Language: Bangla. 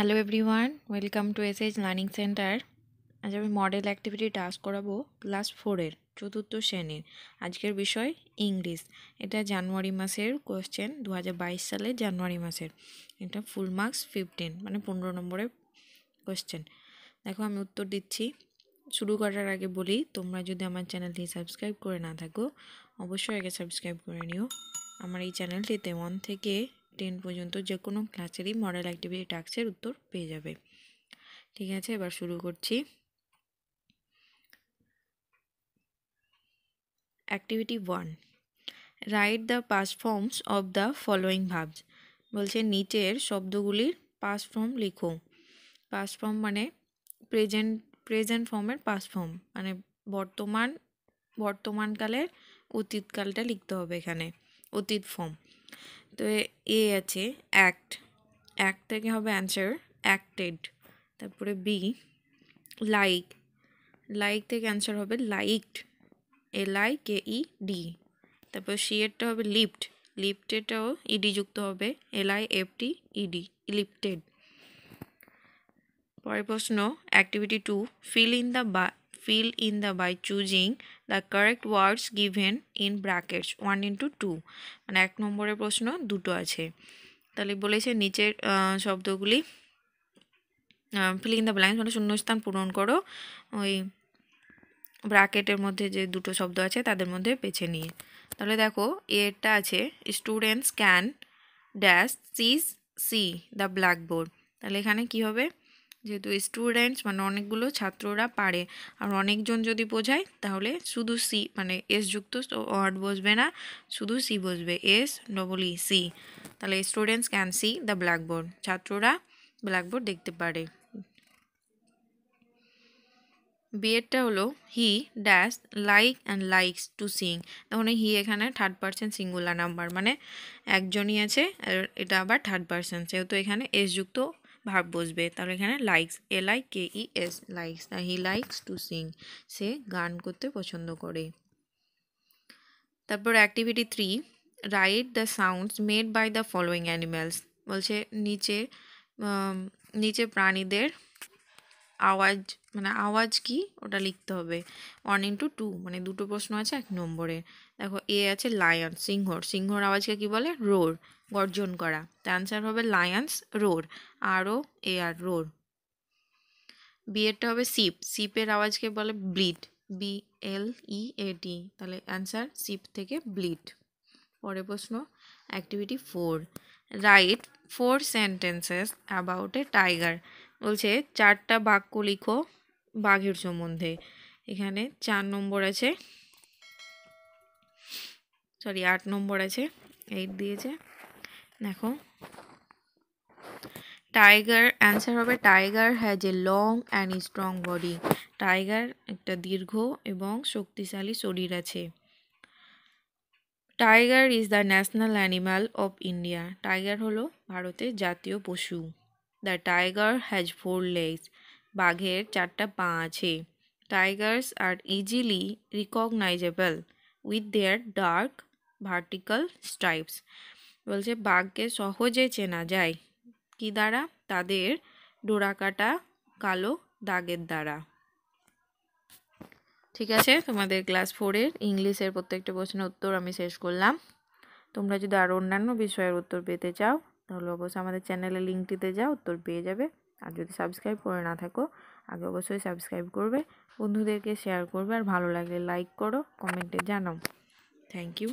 hello everyone welcome to S H learning centre আজ আমি মডেল অ্যাক্টিভিটি টাস্ক করাবো ক্লাস ফোরের চতুর্থ শ্রেণীর আজকের বিষয় ইংলিশ এটা জানুয়ারি মাসের কোয়েশ্চেন দু সালের জানুয়ারি মাসের এটা ফুল মার্কস ফিফটিন মানে পনেরো নম্বরের কোয়েশ্চেন দেখো আমি উত্তর দিচ্ছি শুরু করার আগে বলি তোমরা যদি আমার চ্যানেলটি সাবস্ক্রাইব করে না থাকো অবশ্যই আগে সাবস্ক্রাইব করে নিও আমার এই চ্যানেলটিতে ওয়ান থেকে টেন পর্যন্ত যে কোনো ক্লাসেরই মডেল অ্যাক্টিভিটি টাস্কের উত্তর পেয়ে যাবে ঠিক আছে এবার শুরু করছি activity one write the past forms of the following verbs বলছে নিচের শব্দগুলির পাস্ট ফর্ম লিখো পাস্ট ফর্ম মানে প্রেজেন্ট প্রেজেন্ট ফর্মের পাস্ট ফর্ম মানে বর্তমান বর্তমানকালের অতীতকালটা লিখতে হবে এখানে অতীত ফর্ম তো এ আছে অ্যাক্ট অ্যাক্ট থেকে হবে অ্যান্সার অ্যাক্টেড তারপরে বি লাইক লাইক থেকে অ্যান্সার হবে liked L I K E D তারপর সি এরটা হবে লিফট লিফটেডটাও ইডি যুক্ত হবে L I I F T E D lifted পরের প্রশ্ন activity two fill in the fill in the by choosing the correct words given in brackets 1 into 2 মানে এক নম্বরের প্রশ্ন দুটো আছে তাহলে বলেছে নিচের শব্দগুলি ফিল ইন দ্য ব্ল্যাঙ্কস মানে শূন্যস্থান পূরণ করো ওই ব্র্যাকেটের মধ্যে যে দুটো শব্দ আছে তাদের মধ্যে বেছে নিয়ে তাহলে দেখো এটা আছে students can dash sees see the blackboard তাহলে এখানে কি হবে যেহেতু স্টুডেন্টস মানে অনেকগুলো ছাত্ররা পারে আর অনেকজন যদি বোঝায় তাহলে শুধু সি মানে এস যুক্ত ওয়ার্ড বসবে না শুধু সি বসবে এস ডবল ই সি তাহলে students can see the blackboard ছাত্ররা ব্ল্যাকবোর্ড দেখতে পারে বিয়েরটা হলো he dash like and likes to sing তাহলে হি এখানে থার্ড পার্সেন্ট সিঙ্গুলার নাম্বার মানে একজনই আছে এটা আবার থার্ড পার্সেন্ট যেহেতু এখানে এস যুক্ত ভার্ব বসবে তাহলে এখানে likes L I K E S likes না হি লাইকস টু সিং সে গান করতে পছন্দ করে তারপর activity three write the sounds made by the following animals বলছে নিচে নিচে প্রাণীদের আওয়াজ মানে আওয়াজ কি ওটা লিখতে হবে ওয়ান ইন্টু টু মানে দুটো প্রশ্ন আছে এক নম্বরে দেখো এ আছে লায়ন সিংহর সিংহর আওয়াজকে কি বলে রোর গর্জন করা তার অ্যান্সার হবে লায়ন্স রোর আরও এ আর রোর বিয়েরটা হবে সিপ সিপের আওয়াজকে বলে ব্লিড বি এল ই এ টি তাহলে অ্যান্সার সিপ থেকে ব্লিড পরের প্রশ্ন activity four write four sentences about a tiger বলছে চারটা বাক্য লিখো বাঘের সম্বন্ধে এখানে চার নম্বর আছে সরি আট নম্বর আছে এইট দিয়েছে দেখো টাইগার অ্যান্সার হবে tiger has a long and strong body tiger একটা দীর্ঘ এবং শক্তিশালী শরীর আছে tiger is the national animal of India tiger হলো ভারতের জাতীয় পশু the tiger has four legs বাঘের চারটা পা আছে tigers are easily recognizable with their dark vertical stripes বলছে বাঘকে সহজে চেনা যায় কি দ্বারা তাদের ডোরাকাটা কালো দাগের দ্বারা ঠিক আছে তোমাদের ক্লাস ফোরের ইংলিশের প্রত্যেকটা প্রশ্নের উত্তর আমি শেষ করলাম তোমরা যদি আরও অন্যান্য বিষয়ের উত্তর পেতে চাও তাহলে অবশ্যই আমাদের চ্যানেলের লিঙ্কটিতে যাও তোর পেয়ে যাবে আর যদি সাবস্ক্রাইব করে না থাকো আগে অবশ্যই সাবস্ক্রাইব করবে বন্ধুদেরকে শেয়ার করবে আর ভালো লাগলে লাইক করো কমেন্টে জানাও থ্যাংক ইউ